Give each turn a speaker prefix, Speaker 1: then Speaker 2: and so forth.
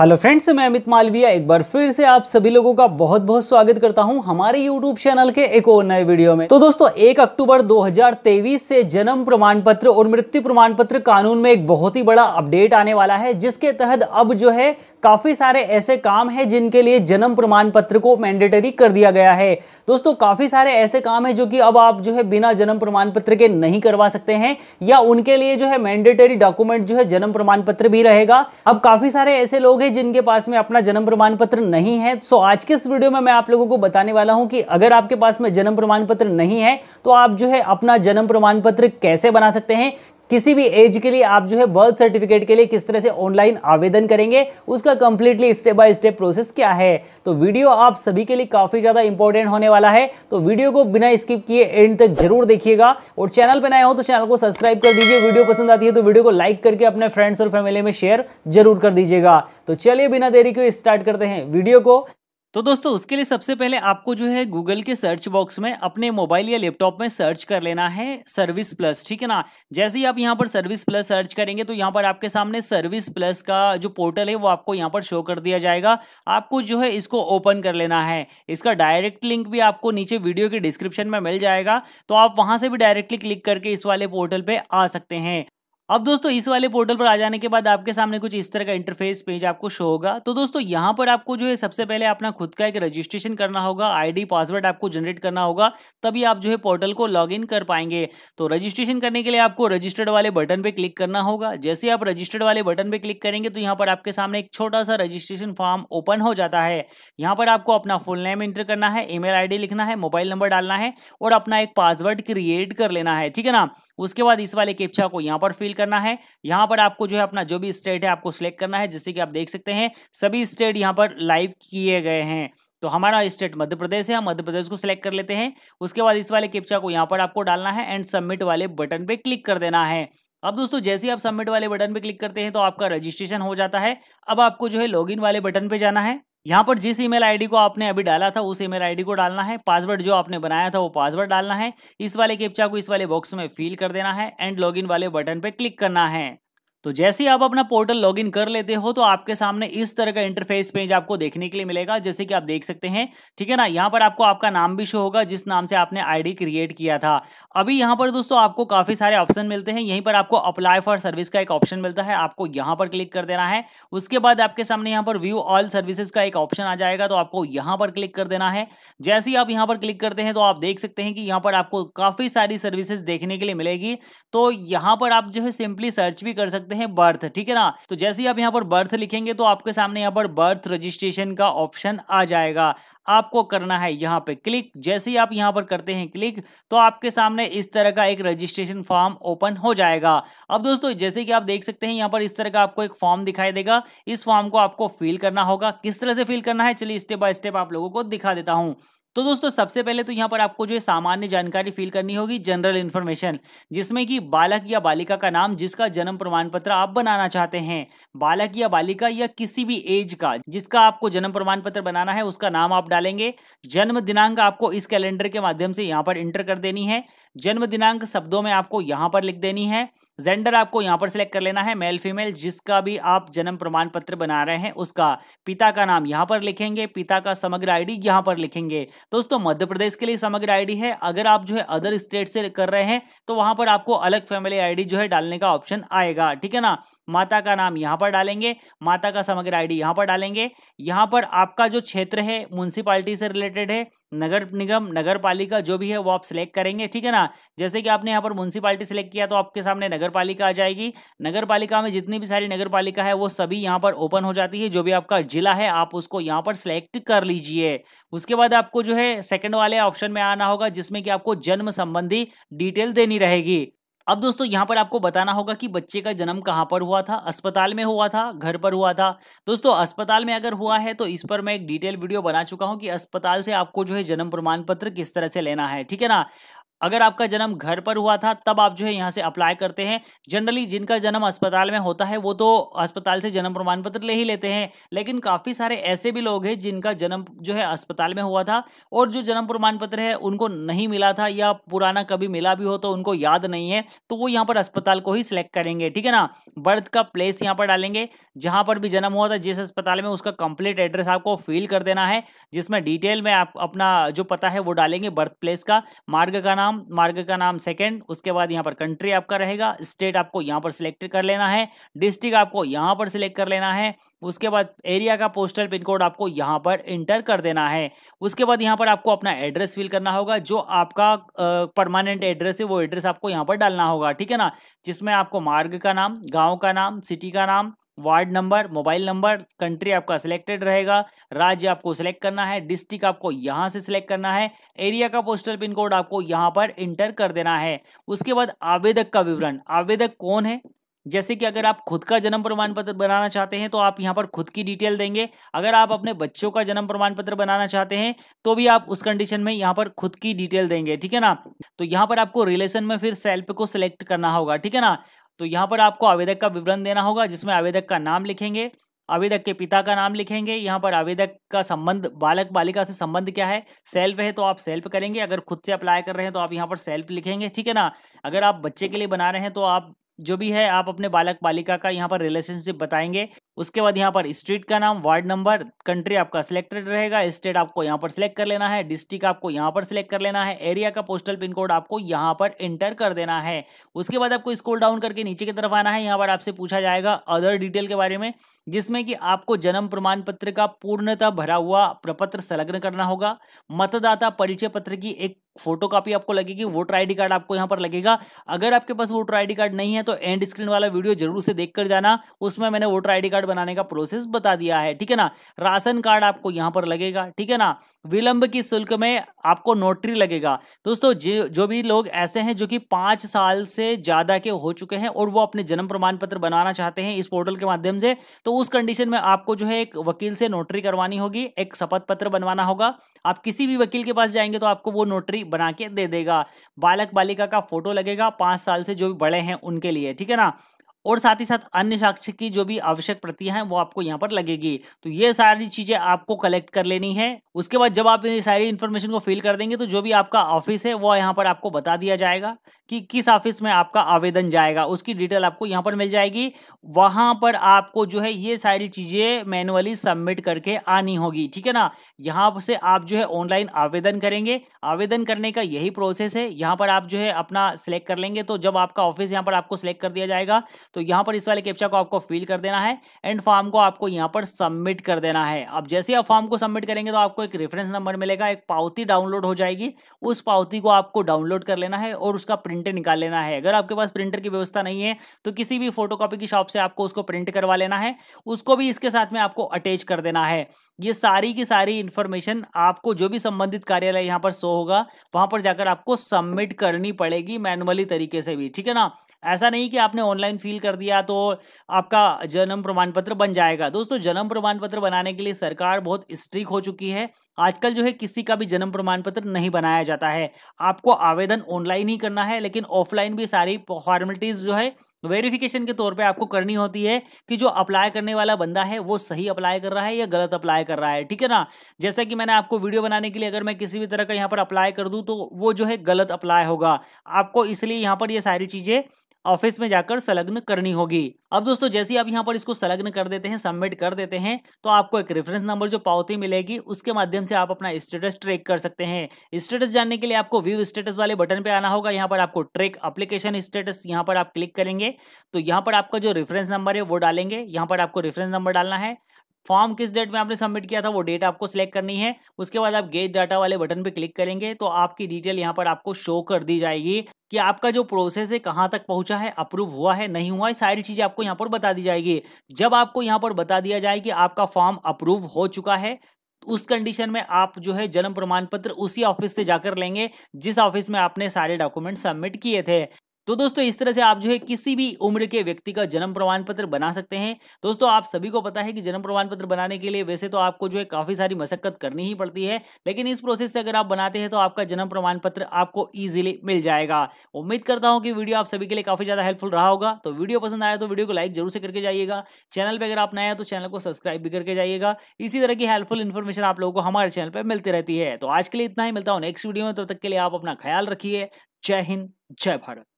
Speaker 1: hello friends मैं अमित मालविया एक बार फिर से आप सभी लोगों का बहुत बहुत स्वागत करता हूं हमारे यूट्यूब चैनल के एक और नए वीडियो में तो दोस्तों एक अक्टूबर 2023 से जन्म प्रमाण पत्र और मृत्यु प्रमाण पत्र कानून में एक बहुत ही बड़ा अपडेट आने वाला है जिसके तहत अब जो है काफी सारे ऐसे काम है जिनके लिए जन्म प्रमाण पत्र को मैंडेटरी कर दिया गया है दोस्तों काफी सारे ऐसे काम है जो कि अब आप जो है बिना जन्म प्रमाण पत्र के नहीं करवा सकते हैं या उनके लिए जो है मैंडेटरी डॉक्यूमेंट जो है जन्म प्रमाण पत्र भी रहेगा अब काफी सारे ऐसे लोग होंगे जिनके पास में अपना जन्म प्रमाण पत्र नहीं है सो आज के इस वीडियो में मैं आप लोगों को बताने वाला हूं कि अगर आपके पास में जन्म प्रमाण पत्र नहीं है तो आप जो है अपना जन्म प्रमाण पत्र कैसे बना सकते हैं किसी भी एज के लिए आप जो है बर्थ सर्टिफिकेट के लिए किस तरह से ऑनलाइन आवेदन करेंगे उसका completely step by step process क्या है तो वीडियो आप सभी के लिए काफ़ी ज़्यादा इंपॉर्टेंट होने वाला है तो वीडियो को बिना स्किप किए एंड तक जरूर देखिएगा और चैनल पर नए हो तो चैनल को सब्सक्राइब कर दीजिए वीडियो पसंद आती है तो वीडियो को लाइक करके अपने फ्रेंड्स और फैमिली में शेयर जरूर कर दीजिएगा तो चलिए बिना देरी के स्टार्ट करते हैं वीडियो को तो दोस्तों उसके लिए सबसे पहले आपको जो है गूगल के सर्च बॉक्स में अपने मोबाइल या लैपटॉप में सर्च कर लेना है सर्विस प्लस ठीक है ना जैसे ही आप यहाँ पर सर्विस प्लस सर्च करेंगे तो यहाँ पर आपके सामने सर्विस प्लस का जो पोर्टल है वो आपको यहाँ पर शो कर दिया जाएगा आपको जो है इसको ओपन कर लेना है इसका डायरेक्ट लिंक भी आपको नीचे वीडियो के डिस्क्रिप्शन में मिल जाएगा तो आप वहाँ से भी डायरेक्टली क्लिक करके इस वाले पोर्टल पर आ सकते हैं अब दोस्तों इस वाले पोर्टल पर आ जाने के बाद आपके सामने कुछ इस तरह का इंटरफेस पेज आपको शो होगा तो दोस्तों यहाँ पर आपको जो है सबसे पहले अपना खुद का एक रजिस्ट्रेशन करना होगा आईडी पासवर्ड आपको जनरेट करना होगा तभी आप जो है पोर्टल को लॉग कर पाएंगे तो रजिस्ट्रेशन करने के लिए आपको रजिस्टर्ड वाले बटन पर क्लिक करना होगा जैसे आप रजिस्टर्ड वाले बटन पर क्लिक करेंगे तो यहाँ पर आपके सामने एक छोटा सा रजिस्ट्रेशन फॉर्म ओपन हो जाता है यहाँ पर आपको अपना फुल नेम एंटर करना है ईमेल डी लिखना है मोबाइल नंबर डालना है और अपना एक पासवर्ड क्रिएट कर लेना है ठीक है ना उसके बाद इस वाले कैप्चा को यहाँ पर फिल करना है यहाँ पर आपको जो है अपना जो भी स्टेट है आपको सिलेक्ट करना है जिससे कि आप देख सकते हैं सभी स्टेट यहाँ पर लाइव किए गए हैं तो हमारा स्टेट मध्य प्रदेश है हम मध्य प्रदेश को सिलेक्ट कर लेते हैं उसके बाद इस वाले कैप्चा को यहाँ पर आपको डालना है एंड सबमिट वाले बटन पे क्लिक कर देना है अब दोस्तों जैसे ही आप सबमिट वाले बटन पे क्लिक करते हैं तो आपका रजिस्ट्रेशन हो जाता है अब आपको जो है लॉगिन वाले बटन पे जाना है यहाँ पर जिस ईमेल आईडी को आपने अभी डाला था उस ईमेल आईडी को डालना है पासवर्ड जो आपने बनाया था वो पासवर्ड डालना है इस वाले कैप्चा को इस वाले बॉक्स में फिल कर देना है एंड लॉगिन वाले बटन पे क्लिक करना है तो जैसे ही आप अपना पोर्टल लॉगिन कर लेते हो तो आपके सामने इस तरह का इंटरफेस पेज आपको देखने के लिए मिलेगा जैसे कि आप देख सकते हैं ठीक है ना यहाँ पर आपको आपका नाम भी शो होगा जिस नाम से आपने आईडी क्रिएट किया था अभी यहाँ पर दोस्तों आपको काफी सारे ऑप्शन मिलते हैं यहीं पर आपको अप्लाई फॉर सर्विस का एक ऑप्शन मिलता है आपको यहाँ पर क्लिक कर देना है उसके बाद आपके सामने यहाँ पर व्यू ऑल सर्विसेज का एक ऑप्शन आ जाएगा तो आपको यहाँ पर क्लिक कर देना है जैसे ही आप यहाँ पर क्लिक करते हैं तो आप देख सकते हैं कि यहाँ पर आपको काफी सारी सर्विसेज देखने के लिए मिलेगी तो यहाँ पर आप जो है सिंपली सर्च भी कर सकते सकते हैं बर्थ ठीक है ना तो जैसे ही आप यहाँ पर बर्थ लिखेंगे तो आपके सामने यहाँ पर बर्थ रजिस्ट्रेशन का ऑप्शन आ जाएगा आपको करना है यहाँ पे क्लिक जैसे ही आप यहाँ पर करते हैं क्लिक तो आपके सामने इस तरह का एक रजिस्ट्रेशन फॉर्म ओपन हो जाएगा अब दोस्तों जैसे कि आप देख सकते हैं यहाँ पर इस तरह का आपको एक फॉर्म दिखाई देगा इस फॉर्म को आपको फिल करना होगा किस तरह से फिल करना है चलिए स्टेप बाय स्टेप आप लोगों को दिखा देता हूँ तो दोस्तों सबसे पहले तो यहाँ पर आपको जो है सामान्य जानकारी फिल करनी होगी जनरल इन्फॉर्मेशन जिसमें कि बालक या बालिका का नाम जिसका जन्म प्रमाण पत्र आप बनाना चाहते हैं बालक या बालिका या किसी भी एज का जिसका आपको जन्म प्रमाण पत्र बनाना है उसका नाम आप डालेंगे जन्म दिनांक आपको इस कैलेंडर के माध्यम से यहाँ पर इंटर कर देनी है जन्म दिनांक शब्दों में आपको यहाँ पर लिख देनी है जेंडर आपको यहाँ पर सिलेक्ट कर लेना है मेल फीमेल जिसका भी आप जन्म प्रमाण पत्र बना रहे हैं उसका पिता का नाम यहाँ पर लिखेंगे पिता का समग्र आईडी यहाँ पर लिखेंगे दोस्तों मध्य प्रदेश के लिए समग्र आईडी है अगर आप जो है अदर स्टेट से कर रहे हैं तो वहां पर आपको अलग फैमिली आईडी जो है डालने का ऑप्शन आएगा ठीक है ना माता का नाम यहाँ पर डालेंगे माता का समग्र आईडी यहाँ पर डालेंगे यहाँ पर आपका जो क्षेत्र है म्यूनसिपालिटी से रिलेटेड है नगर निगम नगर पालिका जो भी है वो आप सिलेक्ट करेंगे ठीक है ना जैसे कि आपने यहाँ पर म्यूनसिपालिटी सिलेक्ट किया तो आपके सामने नगर पालिका आ जाएगी नगर पालिका में जितनी भी सारी नगर पालिका है वो सभी यहाँ पर ओपन हो जाती है जो भी आपका जिला है आप उसको यहाँ पर सिलेक्ट कर लीजिए उसके बाद आपको जो है सेकेंड वाले ऑप्शन में आना होगा जिसमें कि आपको जन्म संबंधी डिटेल देनी रहेगी अब दोस्तों यहाँ पर आपको बताना होगा कि बच्चे का जन्म कहाँ पर हुआ था अस्पताल में हुआ था घर पर हुआ था दोस्तों अस्पताल में अगर हुआ है तो इस पर मैं एक डिटेल वीडियो बना चुका हूँ कि अस्पताल से आपको जो है जन्म प्रमाण पत्र किस तरह से लेना है ठीक है ना अगर आपका जन्म घर पर हुआ था तब आप जो है यहाँ से अप्लाई करते हैं जनरली जिनका जन्म अस्पताल में होता है वो तो अस्पताल से जन्म प्रमाण पत्र ले ही लेते हैं लेकिन काफ़ी सारे ऐसे भी लोग हैं जिनका जन्म जो है अस्पताल में हुआ था और जो जन्म प्रमाण पत्र है उनको नहीं मिला था या पुराना कभी मिला भी हो तो उनको याद नहीं है तो वो यहाँ पर अस्पताल को ही सिलेक्ट करेंगे ठीक है ना बर्थ का प्लेस यहाँ पर डालेंगे जहाँ पर भी जन्म हुआ था जिस अस्पताल में उसका कंप्लीट एड्रेस आपको फिल कर देना है जिसमें डिटेल में आप अपना जो पता है वो डालेंगे बर्थ प्लेस का मार्ग का नाम नाम मार्ग का नाम सेकेंड उसके बाद यहाँ पर कंट्री आपका रहेगा स्टेट आपको यहाँ पर सिलेक्ट कर लेना है डिस्ट्रिक्ट आपको यहाँ पर सिलेक्ट कर लेना है उसके बाद एरिया का पोस्टल पिन कोड आपको यहाँ पर इंटर कर देना है उसके बाद यहाँ पर आपको अपना एड्रेस फिल करना होगा जो आपका परमानेंट एड्रेस है वो एड्रेस आपको यहाँ पर डालना होगा ठीक है ना जिसमें आपको मार्ग का नाम गाँव का नाम सिटी का नाम ward number mobile number country आपका सिलेक्टेड रहेगा राज्य आपको सिलेक्ट करना है डिस्ट्रिक्ट आपको यहाँ से सिलेक्ट करना है एरिया का पोस्टल पिन कोड आपको यहाँ पर इंटर कर देना है उसके बाद आवेदक का विवरण आवेदक कौन है जैसे कि अगर आप खुद का जन्म प्रमाण पत्र बनाना चाहते हैं तो आप यहाँ पर खुद की डिटेल देंगे अगर आप अपने बच्चों का जन्म प्रमाण पत्र बनाना चाहते हैं तो भी आप उस कंडीशन में यहाँ पर खुद की डिटेल देंगे ठीक है ना तो यहाँ पर आपको रिलेशन में फिर सेल्फ को सिलेक्ट करना होगा ठीक है ना तो यहाँ पर आपको आवेदक का विवरण देना होगा जिसमें आवेदक का नाम लिखेंगे आवेदक के पिता का नाम लिखेंगे यहाँ पर आवेदक का संबंध बालक बालिका से संबंध क्या है सेल्फ है तो आप सेल्फ करेंगे अगर खुद से अप्लाई कर रहे हैं तो आप यहाँ पर सेल्फ लिखेंगे ठीक है ना अगर आप बच्चे के लिए बना रहे हैं तो आप जो भी है आप अपने बालक बालिका का यहाँ पर रिलेशनशिप बताएंगे उसके बाद यहाँ पर स्ट्रीट का नाम वार्ड नंबर कंट्री आपका सिलेक्टेड रहेगा स्टेट आपको यहाँ पर सिलेक्ट कर लेना है डिस्ट्रिक्ट आपको यहाँ पर सिलेक्ट कर लेना है एरिया का पोस्टल पिन कोड आपको यहाँ पर एंटर कर देना है उसके बाद आपको स्कूल डाउन करके नीचे की तरफ आना है यहाँ पर आपसे पूछा जाएगा अदर डिटेल के बारे में जिसमें कि आपको जन्म प्रमाण पत्र का पूर्णतः भरा हुआ प्रपत्र संलग्न करना होगा मतदाता परिचय पत्र की एक फोटो कापी आपको लगेगी वोटर आईडी कार्ड आपको यहां पर लगेगा अगर आपके पास वोटर आईडी कार्ड नहीं है तो एंड स्क्रीन वाला वीडियो जरूर से देखकर जाना उसमें मैंने वोटर आईडी कार्ड कार्ड बनाने का प्रोसेस बता दिया है ठीक है ना राशन कार्ड आपको यहाँ पर लगेगा ठीक है ना विलंब की शुल्क में आपको नोटरी लगेगा दोस्तों जो भी लोग ऐसे हैं जो कि पाँच साल से ज़्यादा के हो चुके हैं और वो अपने जन्म प्रमाण पत्र बनाना चाहते हैं इस पोर्टल के माध्यम से तो उस कंडीशन में आपको जो है एक वकील से नोटरी करवानी होगी एक शपथ पत्र बनवाना होगा आप किसी भी वकील के पास जाएंगे तो आपको वो नोटरी बना के दे देगा बालक बालिका का फोटो लगेगा पाँच साल से जो भी बड़े हैं उनके लिए ठीक है ना और साथ ही साथ अन्य साक्ष्य की जो भी आवश्यक प्रतियां हैं वो आपको यहाँ पर लगेगी तो ये सारी चीजें आपको कलेक्ट कर लेनी है उसके बाद जब आप ये सारी इन्फॉर्मेशन को फिल कर देंगे तो जो भी आपका ऑफिस है वो यहाँ पर आपको बता दिया जाएगा कि किस ऑफिस में आपका आवेदन जाएगा उसकी डिटेल आपको यहाँ पर मिल जाएगी वहां पर आपको जो है ये सारी चीजें मैनुअली सबमिट करके आनी होगी ठीक है ना यहाँ से आप जो है ऑनलाइन आवेदन करेंगे आवेदन करने का यही प्रोसेस है यहाँ पर आप जो है अपना सिलेक्ट कर लेंगे तो जब आपका ऑफिस यहाँ पर आपको सिलेक्ट कर दिया जाएगा तो यहाँ पर इस वाले कैप्चा को आपको फिल कर देना है एंड फॉर्म को आपको यहाँ पर सबमिट कर देना है अब जैसे आप फॉर्म को सबमिट करेंगे तो आपको एक रेफरेंस नंबर मिलेगा एक पावती डाउनलोड हो जाएगी उस पावती को आपको डाउनलोड कर लेना है और उसका प्रिंटर निकाल लेना है अगर आपके पास प्रिंटर की व्यवस्था नहीं है तो किसी भी फोटो की शॉप से आपको उसको प्रिंट करवा लेना है उसको भी इसके साथ में आपको अटैच कर देना है ये सारी की सारी इंफॉर्मेशन आपको जो भी संबंधित कार्यालय यहाँ पर शो होगा वहाँ पर जाकर आपको सबमिट करनी पड़ेगी मैनुअली तरीके से भी ठीक है ना ऐसा नहीं कि आपने ऑनलाइन फील कर दिया तो आपका जन्म प्रमाण पत्र बन जाएगा दोस्तों जन्म प्रमाण पत्र बनाने के लिए सरकार बहुत स्ट्रिक हो चुकी है आजकल जो है किसी का भी जन्म प्रमाण पत्र नहीं बनाया जाता है आपको आवेदन ऑनलाइन ही करना है लेकिन ऑफलाइन भी सारी फॉर्मेलिटीज़ जो है वेरिफिकेशन के तौर पे आपको करनी होती है कि जो अप्लाई करने वाला बंदा है वो सही अप्लाई कर रहा है या गलत अप्लाई कर रहा है ठीक है ना जैसा कि मैंने आपको वीडियो बनाने के लिए अगर मैं किसी भी तरह का यहाँ पर अप्लाई कर दूँ तो वो जो है गलत अप्लाई होगा आपको इसलिए यहाँ पर ये यह सारी चीज़ें ऑफिस में जाकर संलग्न करनी होगी अब दोस्तों जैसे आप यहाँ पर इसको संलग्न कर देते हैं सबमिट कर देते हैं तो आपको एक रेफरेंस नंबर जो पावती मिलेगी उसके माध्यम से आप अपना स्टेटस ट्रेक कर सकते हैं स्टेटस जानने के लिए आपको व्यू स्टेटस वाले बटन पे आना होगा यहाँ पर आपको ट्रेक अप्लीकेशन स्टेटस यहाँ पर आप क्लिक करेंगे तो यहाँ पर आपका जो रेफरेंस नंबर है वो डालेंगे यहाँ पर आपको रेफरेंस नंबर डालना है फॉर्म किस डेट में आपने सबमिट किया था वो डेट आपको सिलेक्ट करनी है उसके बाद आप गेट डाटा वाले बटन पे क्लिक करेंगे तो आपकी डिटेल यहाँ पर आपको शो कर दी जाएगी कि आपका जो प्रोसेस है कहां तक पहुंचा है अप्रूव हुआ है नहीं हुआ है सारी चीज़ें आपको यहाँ पर बता दी जाएगी जब आपको यहाँ पर बता दिया जाए कि आपका फॉर्म अप्रूव हो चुका है उस कंडीशन में आप जो है जन्म प्रमाण पत्र उसी ऑफिस से जाकर लेंगे जिस ऑफिस में आपने सारे डॉक्यूमेंट सबमिट किए थे तो दोस्तों इस तरह से आप जो है किसी भी उम्र के व्यक्ति का जन्म प्रमाण पत्र बना सकते हैं दोस्तों आप सभी को पता है कि जन्म प्रमाण पत्र बनाने के लिए वैसे तो आपको जो है काफ़ी सारी मशक्कत करनी ही पड़ती है लेकिन इस प्रोसेस से अगर आप बनाते हैं तो आपका जन्म प्रमाण पत्र आपको ईजिली मिल जाएगा उम्मीद करता हूँ कि वीडियो आप सभी के लिए काफ़ी ज़्यादा हेल्पफुल रहा होगा तो वीडियो पसंद आया तो वीडियो को लाइक जरूर से करके जाइएगा चैनल पर अगर आप नया तो चैनल को सब्सक्राइब भी करके जाइएगा इसी तरह की हेल्पफुल इन्फॉर्मेशन आप लोगों को हमारे चैनल पर मिलती रहती है तो आज के लिए इतना ही मिलता हूँ नेक्स्ट वीडियो में तब तक के लिए आप अपना ख्याल रखिए जय हिंद जय भारत